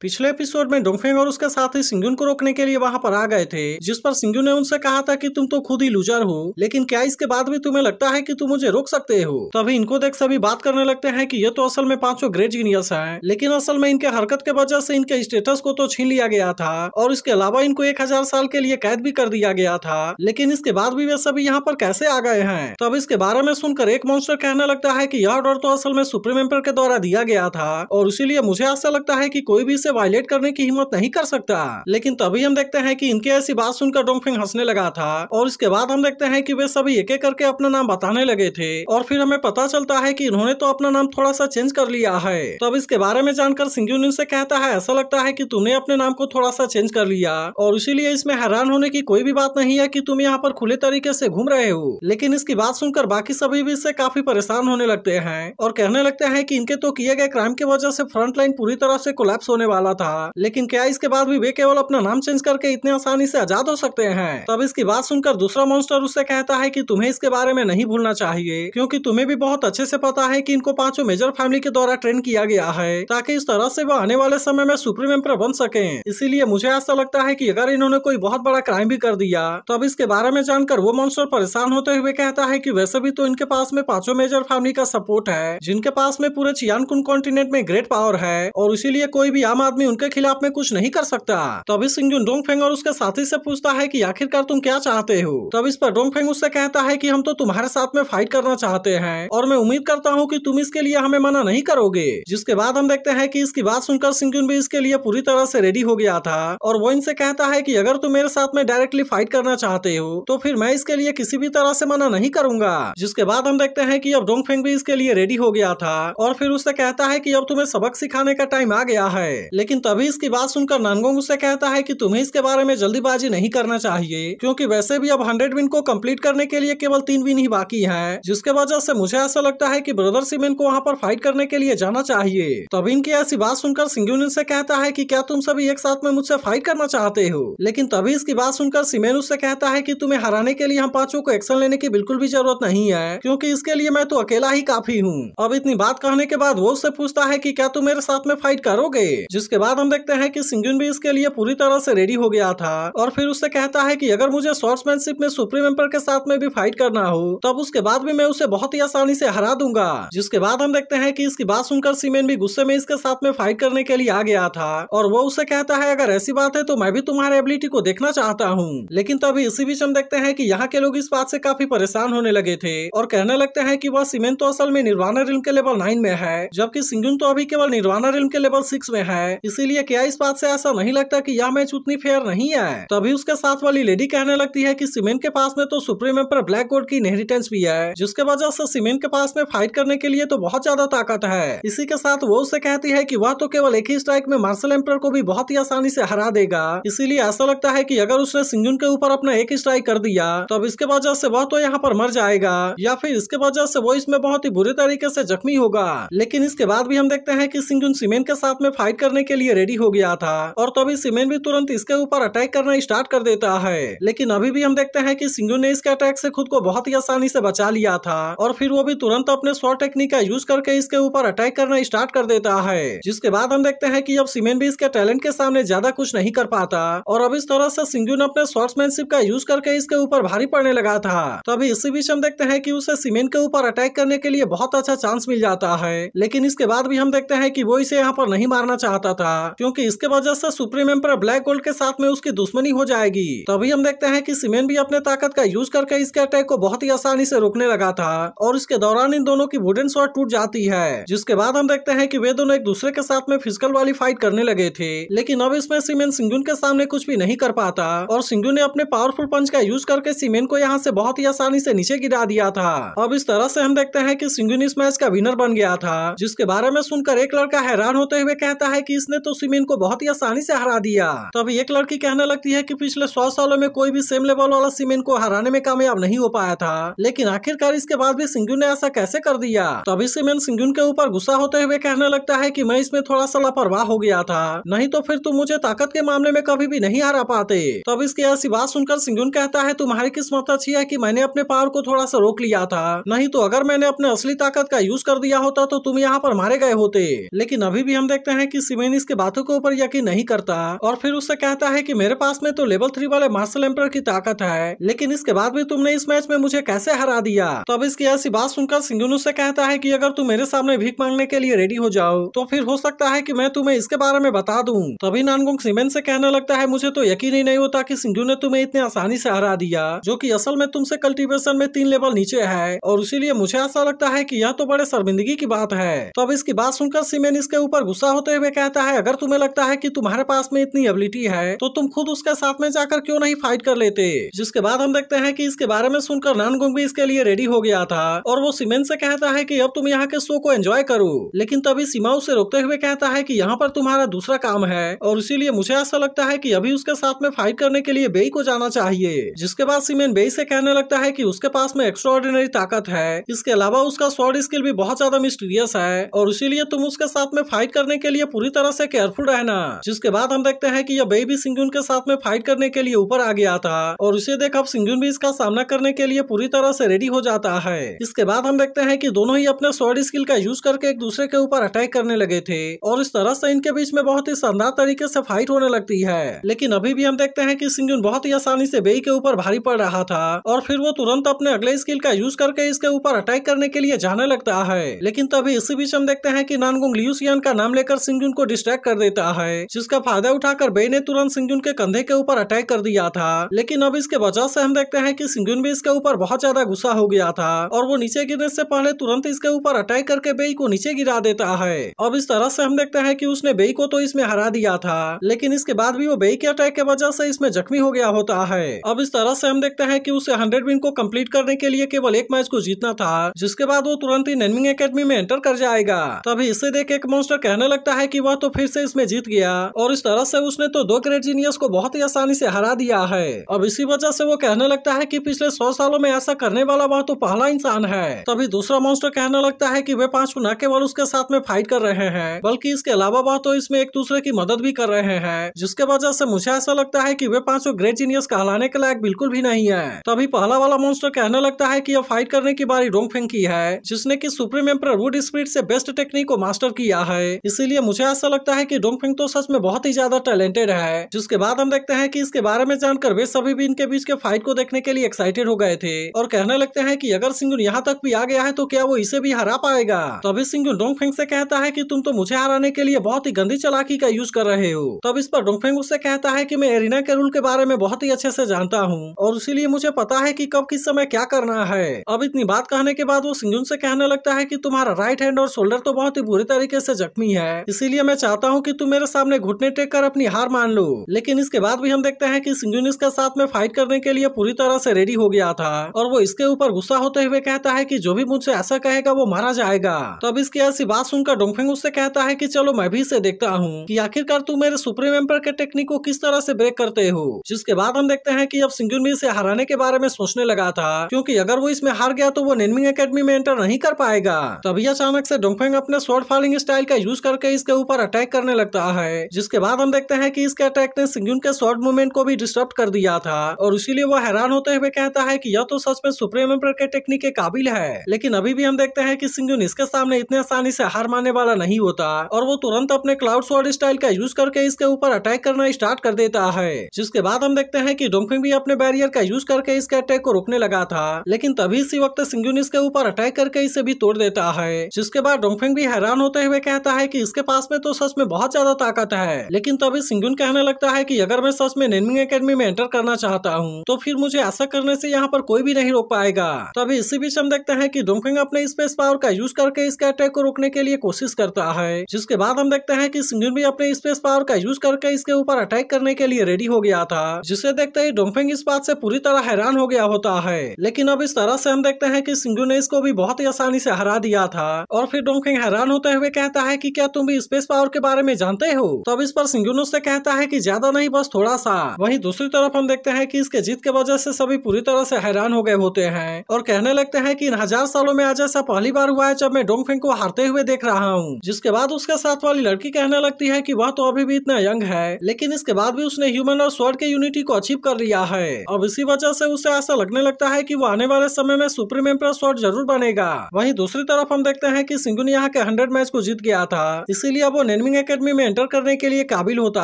पिछले एपिसोड में डोंगफेंग और उसके साथ ही सिंगुन को रोकने के लिए वहां पर आ गए थे जिस पर सिंगुन ने उनसे कहा था कि तुम तो खुद ही लूजर हो लेकिन क्या इसके बाद भी तुम्हें लगता है कि तुम मुझे रोक सकते हो तभी इनको देख सभी बात करने लगते हैं कि ये तो असल में पांचों ग्रेट जीनियस है लेकिन असल में इनके हरकत के वजह से इनके स्टेटस को तो छीन लिया गया था और इसके अलावा इनको एक हजार साल के लिए कैद भी कर दिया गया था लेकिन इसके बाद भी वे सभी यहाँ पर कैसे आ गए हैं तब इसके बारे में सुनकर एक मॉन्स्टर कहने लगता है की यह ऑर्डर तो असल में सुप्रीम एम्पर के द्वारा दिया गया था और इसीलिए मुझे ऐसा लगता है की कोई भी इसे वायलेट करने की हिम्मत नहीं कर सकता लेकिन तभी हम देखते हैं कि इनके ऐसी बात सुनकर डोंगफिंग हंसने लगा था और इसके बाद हम देखते हैं कि वे सभी एक एक करके अपना नाम बताने लगे थे और फिर हमें पता चलता है कि इन्होंने तो अपना नाम थोड़ा सा चेंज कर लिया है तब इसके बारे में जानकर सिंगून ने कहता है ऐसा लगता है की तुमने अपने नाम को थोड़ा सा चेंज कर लिया और इसीलिए इसमें हैरान होने की कोई भी बात नहीं है की तुम यहाँ पर खुले तरीके ऐसी घूम रहे हो लेकिन इसकी बात सुनकर बाकी सभी भी इससे काफी परेशान होने लगते हैं और कहने लगते हैं की इनके तो किए गए क्राइम की वजह से फ्रंट लाइन पूरी तरह से कोलेप्स होने वाले वाला था लेकिन क्या इसके बाद भी वे केवल अपना नाम चेंज करके इतने आसानी से आजाद हो सकते हैं तब इसकी बात सुनकर दूसरा मॉन्स्टर उससे कहता है कि तुम्हें इसके बारे में नहीं भूलना चाहिए क्योंकि तुम्हें भी बहुत अच्छे से पता है की इनको पांचों मेजर फैमिली के द्वारा ट्रेन किया गया है ताकि इस तरह से वो आने वाले समय में सुप्रीम एम्पर बन सके इसीलिए मुझे ऐसा लगता है की अगर इन्होंने कोई बहुत बड़ा क्राइम भी कर दिया तो अब इसके बारे में जानकर वो मॉन्स्टर परेशान होते हुए कहता है की वैसे भी तो इनके पास में पांचों मेजर फैमिली का सपोर्ट है जिनके पास में पूरे चियानकुन कॉन्टिनेंट में ग्रेट पावर है और इसीलिए कोई भी आम आदमी उनके खिलाफ में कुछ नहीं कर सकता तभी सिंह जून फेंग और उसके साथी से पूछता है कि आखिरकार तुम क्या चाहते हो तब इस पर फेंग उससे कहता है कि हम तो तुम्हारे साथ में फाइट करना चाहते हैं और मैं उम्मीद करता हूँ कि तुम इसके लिए हमें मना नहीं करोगे जिसके बाद हम देखते हैं कि इसकी बात सुनकर सिंगजून भी इसके लिए पूरी तरह से रेडी हो गया था और वो इनसे कहता है की अगर तुम मेरे साथ में डायरेक्टली फाइट करना चाहते हो तो फिर मैं इसके लिए किसी भी तरह से मना नहीं करूंगा जिसके बाद हम देखते हैं की अब फेंग भी इसके लिए रेडी हो गया था और फिर उससे कहता है की अब तुम्हें सबक सिखाने का टाइम आ गया है लेकिन तभी इसकी बात सुनकर नानगोंग उसे कहता है कि तुम्हें इसके बारे में जल्दीबाजी नहीं करना चाहिए क्योंकि वैसे भी अब हंड्रेड विन को कंप्लीट करने के लिए केवल तीन विन ही बाकी है जिसके वजह से मुझे ऐसा लगता है की ब्रदर सिमेन को वहाँ पर फाइट करने के लिए जाना चाहिए तभी इनकी ऐसी बात सुनकर सिंगुन से कहता है की क्या तुम सभी एक साथ में मुझसे फाइट करना चाहते हो लेकिन तभी इसकी बात सुनकर सिमेन उससे कहता है की तुम्हें हराने के लिए हम पांचों को एक्शन लेने की बिल्कुल भी जरूरत नहीं है क्योंकि इसके लिए मैं तो अकेला ही काफी हूँ अब इतनी बात कहने के बाद वो उससे पूछता है की क्या तुम मेरे साथ में फाइट करोगे जिस इसके बाद हम देखते हैं कि सिंगुन भी इसके लिए पूरी तरह से रेडी हो गया था और फिर उससे कहता है कि अगर मुझे शॉर्ट्समैनशिप में सुप्रीम एम्पर के साथ में भी फाइट करना हो तब उसके बाद भी मैं उसे बहुत ही आसानी से हरा दूंगा जिसके बाद हम देखते हैं कि इसकी बात सुनकर सीमेन भी गुस्से में इसके साथ में फाइट करने के लिए आ गया था और वो उसे कहता है अगर ऐसी बात है तो मैं भी तुम्हारे एबिलिटी को देखना चाहता हूँ लेकिन तभी इसी बीच हम देखते हैं की यहाँ के लोग इस बात से काफी परेशान होने लगे थे और कहने लगते हैं की वह सीमेन तो असल में निर्वाणा रिल्म के लेवल नाइन में है जबकि सिंगुन तो अभी केवल निर्वाणा रिल्म के लेवल सिक्स में है इसीलिए क्या इस बात से ऐसा नहीं लगता कि यह मैच उतनी फेयर नहीं है तभी उसके साथ वाली लेडी कहने लगती है कि सीमेंट के पास में तो सुप्रीम एम्पर ब्लैक गोल्ड की इनहेरिटेंस भी है जिसके वजह से सीमेंट के पास में फाइट करने के लिए तो बहुत ज्यादा ताकत है इसी के साथ वो उसे कहती है की वह तो केवल एक ही स्ट्राइक में मार्शल एम्पर को भी बहुत ही आसानी से हरा देगा इसीलिए ऐसा लगता है की अगर उसने सिंगुन के ऊपर अपना एक स्ट्राइक कर दिया तब इसके वजह से वह तो यहाँ पर मर जाएगा या फिर इसके वजह से वो इसमें बहुत ही बुरे तरीके से जख्मी होगा लेकिन इसके बाद भी हम देखते हैं कि सिंगुन सीमेंट के साथ में फाइट करने के लिए रेडी हो गया था और तभी सिमेन भी तुरंत इसके ऊपर अटैक करना स्टार्ट कर देता है लेकिन अभी भी हम देखते हैं कि सिंगू ने इसके अटैक से खुद को बहुत ही आसानी से बचा लिया था और फिर वो भी तुरंत अपने स्वर टेक्निक का यूज करके इसके ऊपर अटैक करना स्टार्ट कर देता है जिसके बाद हम देखते हैं की अब सिमेन भी इसके टैलेंट के सामने ज्यादा कुछ नहीं कर पाता और अब इस तरह से सिंगू ने अपने स्वर्ट्समैनशिप का यूज करके इसके ऊपर भारी पड़ने लगा था तभी इसी बीच हम देखते हैं की उसे सिमेन के ऊपर अटैक करने के लिए बहुत अच्छा चांस मिल जाता है लेकिन इसके बाद भी हम देखते हैं की वो इसे यहाँ पर नहीं मारना चाहता चाहता था क्योंकि इसके वजह से सुप्रीम एम्पर ब्लैक गोल्ड के साथ में उसकी दुश्मनी हो जाएगी तभी हम देखते हैं कि सिमेन भी अपने ताकत का यूज करके इसके अटैक को बहुत ही आसानी से रोकने लगा था और इसके दौरान इन दोनों की वुडन शॉट टूट जाती है जिसके बाद हम देखते हैं की वे दोनों एक दूसरे के साथ में फिजिकल वाली फाइट करने लगे थे लेकिन अब इसमें सिमेन सिंगुन के सामने कुछ भी नहीं कर पाता और सिंगुन ने अपने पावरफुल पंच का यूज करके सिमेन को यहाँ से बहुत ही आसानी से नीचे गिरा दिया था अब इस तरह से हम देखते हैं कि सिंगुन इस मैच का विनर बन गया था जिसके बारे में सुनकर एक लड़का हैरान होते हुए कहता है कि इसने तो सिमिन को बहुत ही आसानी से हरा दिया अभी एक लड़की कहने लगती है कि पिछले सौ सालों में कोई भी सेम लेवल वाला सिमिन को हराने में कामयाब नहीं हो पाया था लेकिन आखिरकार इसके बाद भी सिंगुन ने ऐसा कैसे कर दिया तभी सिमिन सिंगुन के ऊपर गुस्सा होते हुए कहने लगता है की मैं इसमें थोड़ा सा लापरवाह हो गया था नहीं तो फिर तुम मुझे ताकत के मामले में कभी भी नहीं हरा पाते तब इसकी ऐसी बात सुनकर सिंगुन कहता है तुम्हारी किस्मत अच्छी है की मैंने अपने पावर को थोड़ा सा रोक लिया था नहीं तो अगर मैंने अपने असली ताकत का यूज कर दिया होता तो तुम यहाँ पर मारे गए होते लेकिन अभी भी हम देखते हैं की मीन इसकी बातों के ऊपर यकीन नहीं करता और फिर उससे कहता है की मेरे पास में तो लेवल थ्री वाले मार्शल एम्पर की ताकत है लेकिन इसके बाद भी तुमने इस मैच में मुझे कैसे हरा दिया तो अब इसकी ऐसी बात सुनकर सिंगुन से कहता है की अगर तुम मेरे सामने भीख मांगने के लिए रेडी हो जाओ तो फिर हो सकता है की मैं तुम्हें इसके बारे में बता दू तभी नानगुंग सीमेंट से कहने लगता है मुझे तो यकीन ही नहीं होता कि सिंधु ने तुम्हें इतने आसानी से हरा दिया जो कि असल में तुमसे कल्टीवेशन में तीन लेवल नीचे है और इसीलिए मुझे ऐसा लगता है कि यह तो बड़े शर्मिंदगी की बात है तो अब इसकी बात सुनकर सीमेंट इसके ऊपर गुस्सा होते हुए कहता सकता है अगर तुम्हें लगता है कि तुम्हारे पास में इतनी एबिलिटी है तो तुम खुद उसके साथ में जाकर क्यों नहीं फाइट कर लेते जिसके बाद हम देखते हैं कि इसके बारे में सुनकर नानगुंग भी इसके लिए रेडी हो गया था और वो सिमेन से कहता है की अब तुम यहाँ के शो को एंजॉय करो लेकिन तभी सीमा उसे रोकते हुए कहता है की यहाँ पर तुम्हारा दूसरा काम है और इसीलिए मुझे ऐसा लगता है की अभी उसके साथ में फाइट करने के लिए बेई को जाना चाहिए जिसके बाद सीमेंट बेई से कहने लगता है की उसके पास में एक्स्ट्रॉर्डिनरी ताकत है इसके अलावा उसका शॉर्ट स्किल भी बहुत ज्यादा मिस्टीरियस है और इसीलिए तुम उसके साथ में फाइट करने के लिए पूरी तरह तरह से केयरफुल रहना जिसके बाद हम देखते हैं कि यह बेबी सिंगुन के साथ में फाइट करने के लिए ऊपर आ गया था और उसे देख अब सिंगुन भी इसका सामना करने के लिए पूरी तरह से रेडी हो जाता है इसके बाद हम देखते हैं कि दोनों ही अपने स्वर्ड स्किल का यूज करके एक दूसरे के ऊपर अटैक करने लगे थे और इस तरह से इनके बीच में बहुत ही शानदार तरीके से फाइट होने लगती है लेकिन अभी भी हम देखते हैं की सिंगुन बहुत ही आसानी से बेई के ऊपर भारी पड़ रहा था और फिर वो तुरंत अपने अगले स्किल का यूज करके इसके ऊपर अटैक करने के लिए जाने लगता है लेकिन तभी इसी बीच हम देखते हैं की नानगुंग लियुसियन का नाम लेकर सिंगुन को डिस्ट्रैक्ट कर देता है जिसका फायदा उठाकर बे ने तुरंत सिंगजुन के कंधे के ऊपर अटैक कर दिया था लेकिन अब इसके वजह से हम देखते हैं कि सिंगजुन भी इसके ऊपर बहुत ज्यादा गुस्सा हो गया था और वो नीचे गिरने से पहले तुरंत इसके ऊपर अटैक करके बेई को नीचे गिरा देता है अब इस तरह से हम देखते हैं की उसने बेई को तो इसमें हरा दिया था लेकिन इसके बाद भी वो बेई के अटैक के वजह से इसमें जख्मी हो गया होता है अब इस तरह से हम देखते हैं की उसे हंड्रेड विन को कम्प्लीट करने के लिए केवल एक मैच को जीतना था जिसके बाद वो तुरंत ही नेमिंग अकेडमी में एंटर कर जाएगा तभी इसे देख एक मॉन्स्टर कहने लगता है की वह तो तो फिर से इसमें जीत गया और इस तरह से उसने तो दो ग्रेट जीनियस को बहुत ही आसानी से हरा दिया है अब इसी वजह से वो कहने लगता है कि पिछले सौ सालों में ऐसा करने वाला वह तो पहला इंसान है तभी दूसरा मॉन्स्टर कहने लगता है कि वे पांच न केवल उसके साथ में फाइट कर रहे हैं बल्कि इसके अलावा वह तो इसमें एक दूसरे की मदद भी कर रहे हैं जिसके वजह से मुझे ऐसा लगता है की वे पांचों ग्रेट जीनियस कहलाने के लायक बिल्कुल भी नहीं है तभी पहला वाला मॉन्स्टर कहने लगता है की यह फाइट करने की बारी रोंगफेंग की है जिसने की सुप्रीम एम्पर वुड स्पीड से बेस्ट टेक्निक को मास्टर किया है इसीलिए मुझे ऐसा लगता है कि डोंगफेंग तो सच में बहुत ही ज्यादा टैलेंटेड है जिसके बाद हम देखते हैं कि इसके बारे में जानकर वे सभी भी इनके बीच के फाइट को देखने के लिए एक्साइटेड हो गए थे और कहने लगते हैं कि अगर सिंगुन यहाँ तक भी आ गया है तो क्या वो इसे भी हरा पाएगा तभी सिंगुन डोंगफेंग से कहता है की तुम तो मुझे हराने के लिए बहुत ही गंदी चलाकी का यूज कर रहे हो तब इस पर डोंगफेंग उससे कहता है की मैं एरिना के रूल के बारे में बहुत ही अच्छे से जानता हूँ और इसीलिए मुझे पता है की कब किस समय क्या करना है अब इतनी बात कहने के बाद वो सिंगुन से कहने लगता है की तुम्हारा राइट हैंड और शोल्डर तो बहुत ही बुरी तरीके से जख्मी है इसीलिए मैं चाहता हूँ कि तुम मेरे सामने घुटने टेक कर अपनी हार मान लो लेकिन इसके बाद भी हम देखते हैं कि सिंगुनिस के साथ में फाइट करने के लिए पूरी तरह से रेडी हो गया था और वो इसके ऊपर गुस्सा होते हुए कहता है की जो भी मुझसे ऐसा कहेगा वो मारा जाएगा तो अब इसकी ऐसी बात सुनकर डोंगफेंग उससे कहता है की चलो मैं भी इसे देखता हूँ की आखिरकार तुम मेरे सुप्रीम एम्पर के टेक्निक को किस तरह से ब्रेक करते हो जिसके बाद हम देखते हैं की अब सिंगुनिस इसे हराने के बारे में सोचने लगा था क्योंकि अगर वो इसमें हार गया तो वो नेनमिंग अकेडमी में एंटर नहीं कर पाएगा तभी अचानक से डोंगफेंग अपने शॉर्ट फॉलिंग स्टाइल का यूज करके इसके ऊपर अटैक करने लगता है जिसके बाद हम देखते हैं कि इसके अटैक ने सिंगुन के शॉर्ट मूवमेंट को भी डिस्टर्ब कर दिया था और इसीलिए वो हैरान होते हुए कहता है कि यह तो सच में सुप्रीम एम्पर के टेक्निक के काबिल है लेकिन अभी भी हम देखते हैं कि सिंगुन इसके सामने इतने आसानी से हार मानने वाला नहीं होता और वो तुरंत अपने क्लाउड स्वॉर्ड स्टाइल का यूज करके इसके ऊपर अटैक करना स्टार्ट कर देता है जिसके बाद हम देखते हैं की डोंग भी अपने बैरियर का यूज करके इसके अटैक को रोकने लगा था लेकिन तभी इसी वक्त सिंगुन इसके ऊपर अटैक करके इसे भी तोड़ देता है जिसके बाद डोंग भी हैरान होते हुए कहता है की इसके पास में तो सच में बहुत ज्यादा ताकत है लेकिन तभी सिंगुन कहने लगता है कि अगर मैं सच में नेमिंग एकेडमी में एंटर करना चाहता हूँ तो फिर मुझे ऐसा करने से यहाँ पर कोई भी नहीं रोक पाएगा तभी इसी बीच हम देखते हैं की डोंकिंग अपने स्पेस पावर का यूज करके इसके अटैक को रोकने के लिए कोशिश करता है जिसके बाद हम देखते हैं की सिंगुन भी अपने स्पेस पावर का यूज करके इसके ऊपर अटैक करने के लिए रेडी हो गया था जिसे देखते ही डोंफेंग इस बात से पूरी तरह हैरान हो गया होता है लेकिन अब इस तरह से हम देखते हैं कि सिंगू ने इसको भी बहुत ही आसानी से हरा दिया था और फिर डोंफेंग हैरान होते हुए कहता है कि क्या तुम भी स्पेस पावर पावर के बारे में जानते हो तब इस पर सिंगुन से कहता है की ज्यादा नहीं बस थोड़ा सा वही दूसरी तरफ हम देखते हैं की इसके जीत के वजह से सभी पूरी तरह से हैरान हो गए होते हैं और कहने लगते हैं की इन हजार सालों में आज ऐसा पहली बार हुआ है जब मैं डोंगफेंग को हारते हुए देख रहा हूँ जिसके बाद उसके साथ वाली लड़की कहने लगती है की वह तो अभी भी इतना यंग है लेकिन इसके बाद भी उसने ह्यूमन और स्वर्ड के यूनिटी को अचीव कर लिया है अब इसी वजह से उसे ऐसा लगने लगता है कि वो आने वाले समय में सुप्रीम एम्पर स्वर्ड जरूर बनेगा वहीं दूसरी तरफ हम देखते हैं कि सिंगुन यहाँ के हंड्रेड मैच को जीत गया था इसीलिए वो ट्रेनिंग अकेडमी में एंटर करने के लिए काबिल होता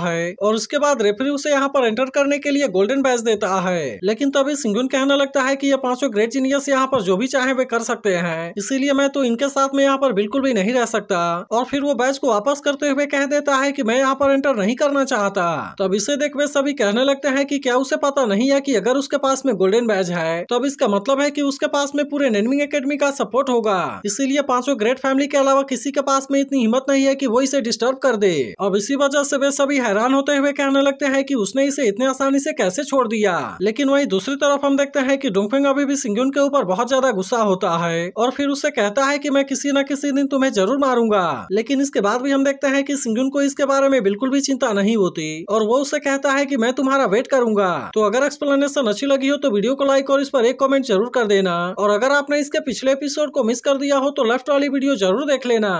है और उसके बाद रेफरी उसे यहाँ पर एंटर करने के लिए गोल्डन बैच देता है लेकिन तभी सिंगुन कहने लगता है की ये पांचों ग्रेट जीनियस यहाँ पर जो भी चाहे वे कर सकते हैं इसीलिए मैं तो इनके साथ में यहाँ पर बिल्कुल भी नहीं रह सकता और फिर वो बैच को वापस करते हुए कह देता है की मैं यहाँ पर एंटर नहीं करना चाहता तब इसे देख वे सभी कहने लगते हैं की क्या उसे पता नहीं है की अगर उसके पास में गोल्डन बैच है तो अब इसका मतलब है की उसके पास में पूरे नेमिंग अकेडमी का सपोर्ट होगा इसीलिए पांचों ग्रेट फैमिली के अलावा किसी के पास में इतनी हिम्मत नहीं है की वो इसे डिस्टर्ब कर दे अब इसी वजह से वे सभी हैरान होते हुए कहने लगते हैं कि उसने इसे इतने आसानी से कैसे छोड़ दिया लेकिन वहीं दूसरी तरफ हम देखते हैं कि डोंगफेंग अभी भी सिंगुन के ऊपर बहुत ज्यादा गुस्सा होता है और फिर उससे कहता है कि मैं किसी न किसी दिन तुम्हें जरूर मारूंगा लेकिन इसके बाद भी हम देखते हैं कि सिंगुन को इसके बारे में बिल्कुल भी चिंता नहीं होती और वो उसे कहता है कि मैं तुम्हारा वेट करूंगा तो अगर एक्सप्लेनेशन अच्छी लगी हो तो वीडियो को लाइक और इस पर एक कॉमेंट जरूर कर देना और अगर आपने इसके पिछले एपिसोड को मिस कर दिया हो तो लेफ्ट वाली वीडियो जरूर देख लेना